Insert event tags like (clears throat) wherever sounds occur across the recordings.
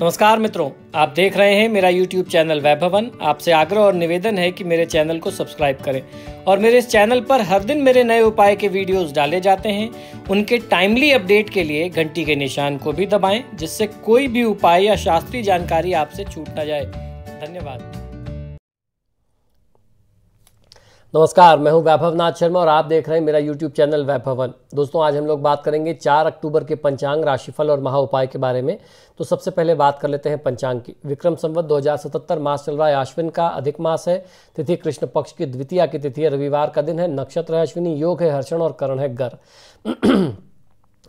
नमस्कार मित्रों आप देख रहे हैं मेरा यूट्यूब चैनल वैभवन आपसे आग्रह और निवेदन है कि मेरे चैनल को सब्सक्राइब करें और मेरे इस चैनल पर हर दिन मेरे नए उपाय के वीडियोस डाले जाते हैं उनके टाइमली अपडेट के लिए घंटी के निशान को भी दबाएं जिससे कोई भी उपाय या शास्त्रीय जानकारी आपसे छूट ना जाए धन्यवाद नमस्कार मैं हूं वैभव नाथ शर्मा और आप देख रहे हैं मेरा यूट्यूब चैनल वैभवन दोस्तों आज हम लोग बात करेंगे चार अक्टूबर के पंचांग राशिफल और महा उपाय के बारे में तो सबसे पहले बात कर लेते हैं पंचांग की विक्रम संवत 2077 मास चल रहा है अश्विन का अधिक मास है तिथि कृष्ण पक्ष की द्वितीय की तिथि है रविवार का दिन है नक्षत्र है अश्विनी योग है हर्षण और करण है गर (clears throat)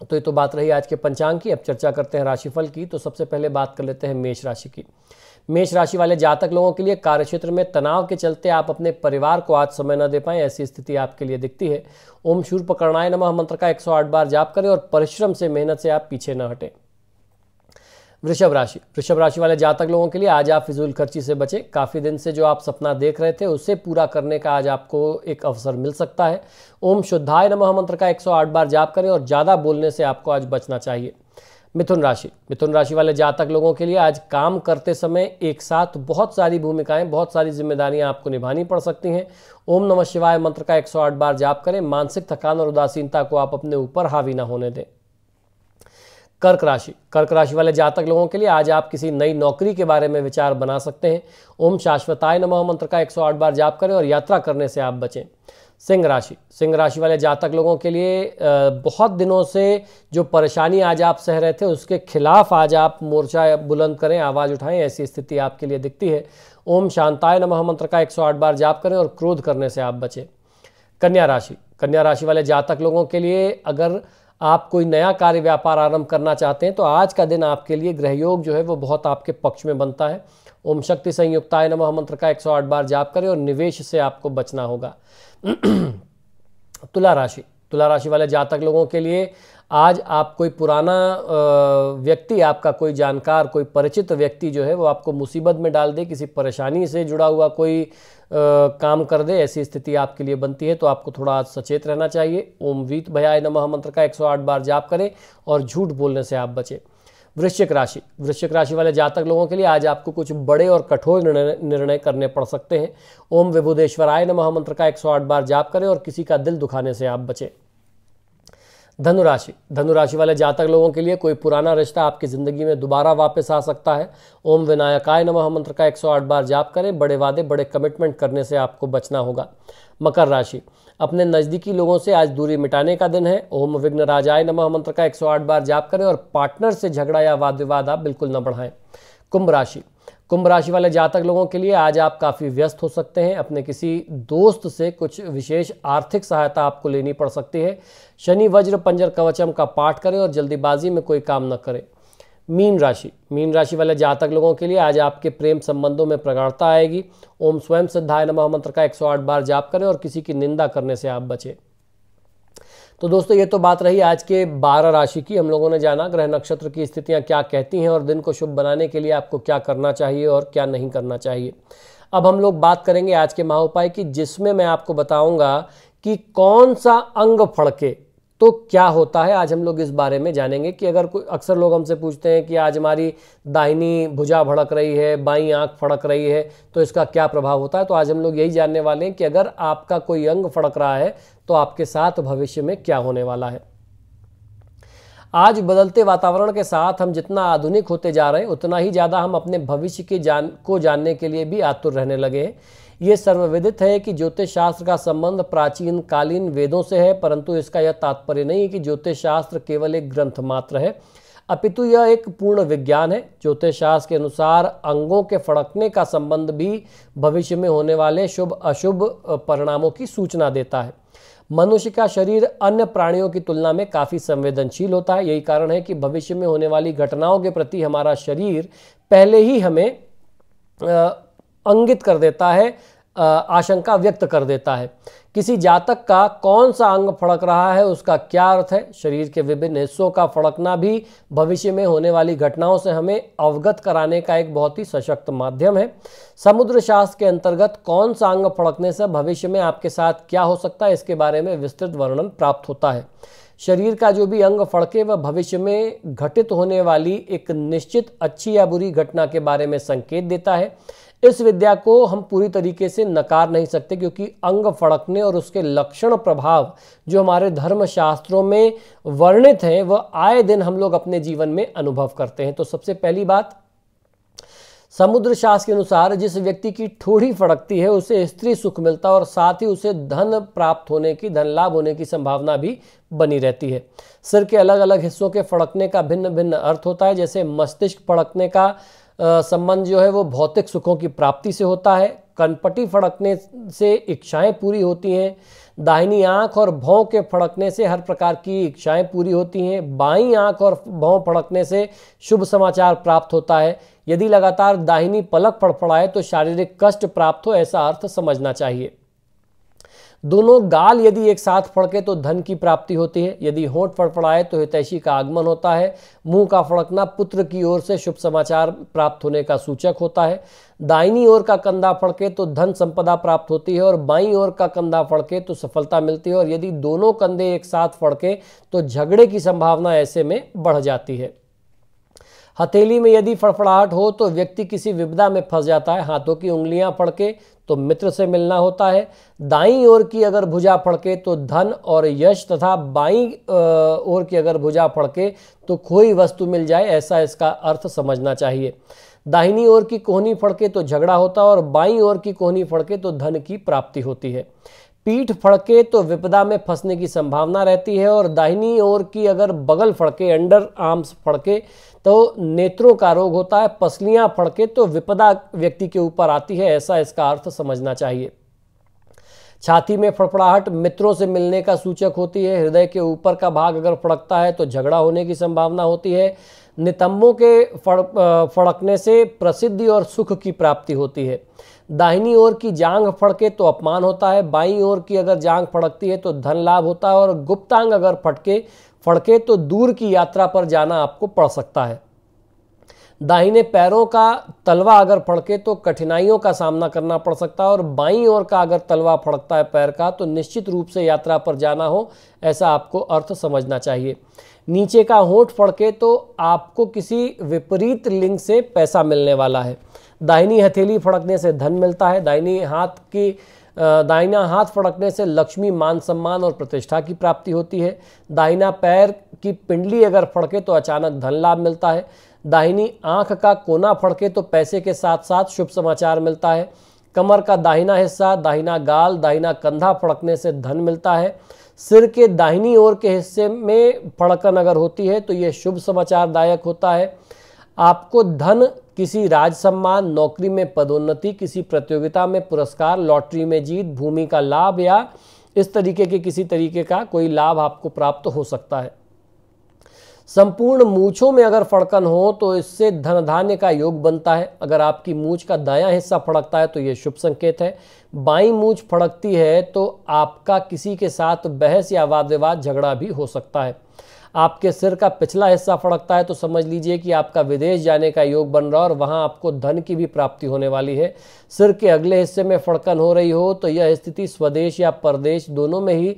तो ये तो बात रही आज के पंचांग की अब चर्चा करते हैं राशिफल की तो सबसे पहले बात कर लेते हैं मेष राशि की मेष राशि वाले जातक लोगों के लिए कार्य क्षेत्र में तनाव के चलते आप अपने परिवार को आज समय न दे पाएं ऐसी स्थिति आपके लिए दिखती है ओम शूर पकड़नाय नमः मंत्र का 108 बार जाप करें और परिश्रम से मेहनत से आप पीछे न हटें वृषभ राशि वृषभ राशि वाले जातक लोगों के लिए आज आप फिजूल खर्ची से बचें काफ़ी दिन से जो आप सपना देख रहे थे उसे पूरा करने का आज आपको एक अवसर मिल सकता है ओम शुद्धाय नमः मंत्र का 108 बार जाप करें और ज़्यादा बोलने से आपको आज बचना चाहिए मिथुन राशि मिथुन राशि वाले जातक लोगों के लिए आज काम करते समय एक साथ बहुत सारी भूमिकाएं बहुत सारी जिम्मेदारियां आपको निभानी पड़ सकती हैं ओम नमः शिवाय मंत्र का 108 बार जाप करें मानसिक थकान और उदासीनता को आप अपने ऊपर हावी ना होने दें कर्क राशि कर्क राशि वाले जातक लोगों के लिए आज आप किसी नई नौकरी के बारे में विचार बना सकते हैं ओम शाश्वताय नमः मंत्र का 108 बार जाप करें और यात्रा करने से आप बचें सिंह राशि सिंह राशि वाले जातक लोगों के लिए बहुत दिनों से जो परेशानी आज आप सह रहे थे उसके खिलाफ आज आप मोर्चा बुलंद करें आवाज़ उठाएं ऐसी स्थिति आपके लिए दिखती है ओम शांताय नमः मंत्र का 108 बार जाप करें और क्रोध करने से आप बचें कन्या राशि कन्या राशि वाले जातक लोगों के लिए अगर आप कोई नया कार्य व्यापार आरंभ करना चाहते हैं तो आज का दिन आपके लिए ग्रहयोग जो है वो बहुत आपके पक्ष में बनता है ओम शक्ति संयुक्ताय नमः मंत्र का 108 बार जाप करें और निवेश से आपको बचना होगा (clears throat) तुला राशि तुला राशि वाले जातक लोगों के लिए आज आप कोई पुराना व्यक्ति आपका कोई जानकार कोई परिचित व्यक्ति जो है वो आपको मुसीबत में डाल दे किसी परेशानी से जुड़ा हुआ कोई आ, काम कर दे ऐसी स्थिति आपके लिए बनती है तो आपको थोड़ा आज सचेत रहना चाहिए ओम वीत भयाय नमः मंत्र का 108 बार जाप करें और झूठ बोलने से आप बचें वृश्चिक राशि वृश्चिक राशि वाले जातक लोगों के लिए आज आपको कुछ बड़े और कठोर निर्णय करने पड़ सकते हैं ओम विभुदेश्वराय नमः मंत्र का 108 बार जाप करें और किसी का दिल दुखाने से आप बचें धनुराशि धनुराशि वाले जातक लोगों के लिए कोई पुराना रिश्ता आपकी ज़िंदगी में दोबारा वापस आ सकता है ओम विनायकाय नमः मंत्र का 108 बार जाप करें बड़े वादे बड़े कमिटमेंट करने से आपको बचना होगा मकर राशि अपने नज़दीकी लोगों से आज दूरी मिटाने का दिन है ओम विघ्न राजाय नमः मंत्र का 108 बार जाप करें और पार्टनर से झगड़ा या वाद विवाद आप बिल्कुल न बढ़ाएं कुंभ राशि कुंभ राशि वाले जातक लोगों के लिए आज आप काफ़ी व्यस्त हो सकते हैं अपने किसी दोस्त से कुछ विशेष आर्थिक सहायता आपको लेनी पड़ सकती है शनि वज्र पंजर कवचम का पाठ करें और जल्दीबाजी में कोई काम न करें मीन राशि मीन राशि वाले जातक लोगों के लिए आज आपके प्रेम संबंधों में प्रगाढ़ता आएगी ओम स्वयं सिद्धाय नमः मंत्र का 108 बार जाप करें और किसी की निंदा करने से आप बचें तो दोस्तों ये तो बात रही आज के बारह राशि की हम लोगों ने जाना ग्रह नक्षत्र की स्थितियाँ क्या कहती हैं और दिन को शुभ बनाने के लिए आपको क्या करना चाहिए और क्या नहीं करना चाहिए अब हम लोग बात करेंगे आज के महा उपाय की जिसमें मैं आपको बताऊंगा कि कौन सा अंग फड़के तो क्या होता है आज हम लोग इस बारे में जानेंगे कि अगर कोई अक्सर लोग हमसे पूछते हैं कि आज हमारी दाहिनी भुजा भड़क रही है बाई आंख फड़क रही है तो इसका क्या प्रभाव होता है तो आज हम लोग यही जानने वाले हैं कि अगर आपका कोई अंग फड़क रहा है तो आपके साथ भविष्य में क्या होने वाला है आज बदलते वातावरण के साथ हम जितना आधुनिक होते जा रहे हैं उतना ही ज़्यादा हम अपने भविष्य के जान को जानने के लिए भी आतुर रहने लगे हैं ये सर्वविदित है कि ज्योतिष शास्त्र का संबंध प्राचीन कालीन वेदों से है परंतु इसका यह तात्पर्य नहीं है कि ज्योतिष शास्त्र केवल एक ग्रंथ मात्र है अपितु यह एक पूर्ण विज्ञान है ज्योतिष शास्त्र के अनुसार अंगों के फड़कने का संबंध भी भविष्य में होने वाले शुभ अशुभ परिणामों की सूचना देता है मनुष्य का शरीर अन्य प्राणियों की तुलना में काफ़ी संवेदनशील होता है यही कारण है कि भविष्य में होने वाली घटनाओं के प्रति हमारा शरीर पहले ही हमें अंगित कर देता है आशंका व्यक्त कर देता है किसी जातक का कौन सा अंग फड़क रहा है उसका क्या अर्थ है शरीर के विभिन्न हिस्सों का फड़कना भी भविष्य में होने वाली घटनाओं से हमें अवगत कराने का एक बहुत ही सशक्त माध्यम है समुद्र शास्त्र के अंतर्गत कौन सा अंग फड़कने से भविष्य में आपके साथ क्या हो सकता है इसके बारे में विस्तृत वर्णन प्राप्त होता है शरीर का जो भी अंग फड़के वह भविष्य में घटित होने वाली एक निश्चित अच्छी या बुरी घटना के बारे में संकेत देता है इस विद्या को हम पूरी तरीके से नकार नहीं सकते क्योंकि अंग फड़कने और उसके लक्षण प्रभाव जो हमारे धर्म शास्त्रों में वर्णित हैं वह आए दिन हम लोग अपने जीवन में अनुभव करते हैं तो सबसे पहली बात समुद्र शास्त्र के अनुसार जिस व्यक्ति की ठोड़ी फड़कती है उसे स्त्री सुख मिलता है और साथ ही उसे धन प्राप्त होने की धन लाभ होने की संभावना भी बनी रहती है सिर के अलग अलग हिस्सों के फड़कने का भिन्न भिन्न अर्थ होता है जैसे मस्तिष्क फड़कने का संबंध जो है वो भौतिक सुखों की प्राप्ति से होता है कनपटी फड़कने से इच्छाएं पूरी होती हैं दाहिनी आंख और भौं के फड़कने से हर प्रकार की इच्छाएं पूरी होती हैं बाईं आंख और भौं फड़कने से शुभ समाचार प्राप्त होता है यदि लगातार दाहिनी पलक फड़फड़ाए तो शारीरिक कष्ट प्राप्त हो ऐसा अर्थ समझना चाहिए दोनों गाल यदि एक साथ फड़के तो धन की प्राप्ति होती है यदि होंठ फड़फड़ाए तो हितैषी का आगमन होता है मुंह का फड़कना पुत्र की ओर से शुभ समाचार प्राप्त होने का सूचक होता है दाहिनी ओर का कंधा फड़के तो धन संपदा प्राप्त होती है और बाईं ओर का कंधा फड़के तो सफलता मिलती है और यदि दोनों कंधे एक साथ फड़के तो झगड़े की संभावना ऐसे में बढ़ जाती है हथेली में यदि फड़फड़ाहट हो तो व्यक्ति किसी विपदा में फंस जाता है हाथों की उंगलियां फड़के तो मित्र से मिलना होता है दाई ओर की अगर भुजा फड़के तो धन और यश तथा बाई ओर की अगर भुजा फड़के तो कोई वस्तु मिल जाए ऐसा इसका अर्थ समझना चाहिए दाहिनी ओर की कोहनी फड़के तो झगड़ा होता है और बाई ओर की कोहनी फड़के तो धन की प्राप्ति होती है पीठ फड़के तो विपदा में फंसने की संभावना रहती है और दाहिनी ओर की अगर बगल फड़के अंडर आर्म्स फड़के तो नेत्रों का रोग होता है पसलियां फड़के तो विपदा व्यक्ति के ऊपर आती है ऐसा इसका अर्थ समझना चाहिए छाती में फड़फड़ाहट मित्रों से मिलने का सूचक होती है हृदय के ऊपर का भाग अगर फड़कता है तो झगड़ा होने की संभावना होती है नितंबों के फड़कने से प्रसिद्धि और सुख की प्राप्ति होती है दाहिनी ओर की जांग फड़के तो अपमान होता है बाईं ओर की अगर जांग फड़कती है तो धन लाभ होता है और गुप्तांग अगर फटके फड़के तो दूर की यात्रा पर जाना आपको पड़ सकता है दाहिने पैरों का तलवा अगर फड़के तो कठिनाइयों का सामना करना पड़ सकता है और बाईं ओर का अगर तलवा फड़कता है पैर का तो निश्चित रूप से यात्रा पर जाना हो ऐसा आपको अर्थ समझना चाहिए नीचे का होठ फड़के तो आपको किसी विपरीत लिंग से पैसा मिलने वाला है दाहिनी हथेली फड़कने से धन मिलता है दाहिनी हाथ की दाहिना हाथ फड़कने से लक्ष्मी मान सम्मान और प्रतिष्ठा की प्राप्ति होती है दाहिना पैर की पिंडली अगर फड़के तो अचानक धन लाभ मिलता है दाहिनी आंख का कोना फड़के तो पैसे के साथ साथ शुभ समाचार मिलता है कमर का दाहिना हिस्सा दाहिना गाल दाहिना कंधा फड़कने से धन मिलता है सिर के दाहिनी ओर के हिस्से में फड़कन अगर होती है तो ये शुभ समाचार दायक होता है आपको धन किसी राज सम्मान नौकरी में पदोन्नति किसी प्रतियोगिता में पुरस्कार लॉटरी में जीत भूमि का लाभ या इस तरीके के किसी तरीके का कोई लाभ आपको प्राप्त हो सकता है संपूर्ण मूछों में अगर फड़कन हो तो इससे धन धान्य का योग बनता है अगर आपकी मूछ का दायां हिस्सा फड़कता है तो ये शुभ संकेत है बाई मूछ फड़कती है तो आपका किसी के साथ बहस या वाद विवाद झगड़ा भी हो सकता है आपके सिर का पिछला हिस्सा फड़कता है तो समझ लीजिए कि आपका विदेश जाने का योग बन रहा है और वहाँ आपको धन की भी प्राप्ति होने वाली है सिर के अगले हिस्से में फड़कन हो रही हो तो यह स्थिति स्वदेश या परदेश दोनों में ही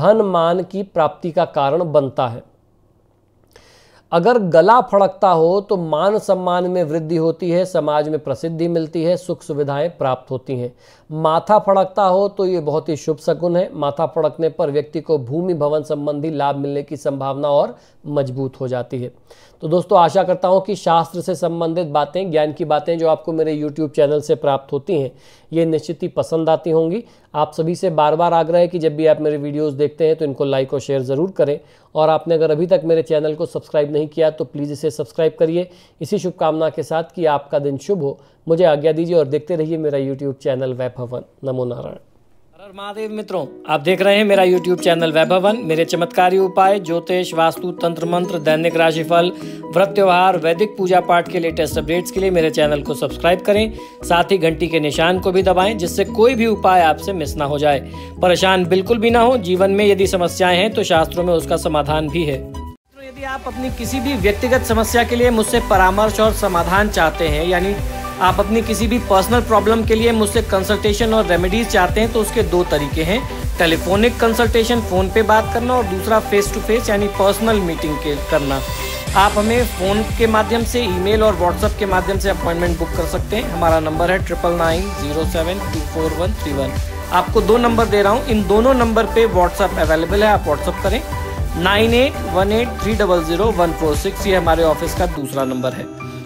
धन मान की प्राप्ति का कारण बनता है अगर गला फड़कता हो तो मान सम्मान में वृद्धि होती है समाज में प्रसिद्धि मिलती है सुख सुविधाएं प्राप्त होती हैं माथा फड़कता हो तो ये बहुत ही शुभ शकुन है माथा फड़कने पर व्यक्ति को भूमि भवन संबंधी लाभ मिलने की संभावना और मजबूत हो जाती है तो दोस्तों आशा करता हूँ कि शास्त्र से संबंधित बातें ज्ञान की बातें जो आपको मेरे यूट्यूब चैनल से प्राप्त होती हैं ये निश्चित ही पसंद आती होंगी आप सभी से बार बार आग्रह है कि जब भी आप मेरे वीडियोस देखते हैं तो इनको लाइक और शेयर ज़रूर करें और आपने अगर अभी तक मेरे चैनल को सब्सक्राइब नहीं किया तो प्लीज़ इसे सब्सक्राइब करिए इसी शुभकामना के साथ कि आपका दिन शुभ हो मुझे आज्ञा दीजिए और देखते रहिए मेरा यूट्यूब चैनल वैभवन नमो नारायण और महादेव मित्रों आप देख रहे हैं मेरा YouTube चैनल वैभवन मेरे चमत्कारी उपाय ज्योतिष वास्तु तंत्र मंत्र दैनिक राशिफल व्रत त्योहार वैदिक पूजा पाठ के लेटेस्ट अपडेट्स के लिए मेरे चैनल को सब्सक्राइब करें साथ ही घंटी के निशान को भी दबाएं जिससे कोई भी उपाय आपसे मिस ना हो जाए परेशान बिल्कुल भी ना हो जीवन में यदि समस्याएं हैं तो शास्त्रों में उसका समाधान भी है तो यदि आप अपनी किसी भी व्यक्तिगत समस्या के लिए मुझसे परामर्श और समाधान चाहते हैं यानी आप अपनी किसी भी पर्सनल प्रॉब्लम के लिए मुझसे कंसल्टेशन और रेमेडीज चाहते हैं तो उसके दो तरीके हैं टेलीफोनिक कंसल्टेशन फ़ोन पे बात करना और दूसरा फेस टू फेस यानी पर्सनल मीटिंग के करना आप हमें फ़ोन के माध्यम से ईमेल और व्हाट्सएप के माध्यम से अपॉइंटमेंट बुक कर सकते हैं हमारा नंबर है triple nine zero seven two four one three one आपको दो नंबर दे रहा हूँ इन दोनों नंबर पे व्हाट्सएप अवेलेबल है आप व्हाट्सएप करें nine eight one eight three double zero one four six ये हमारे ऑफिस का दूसरा नंबर है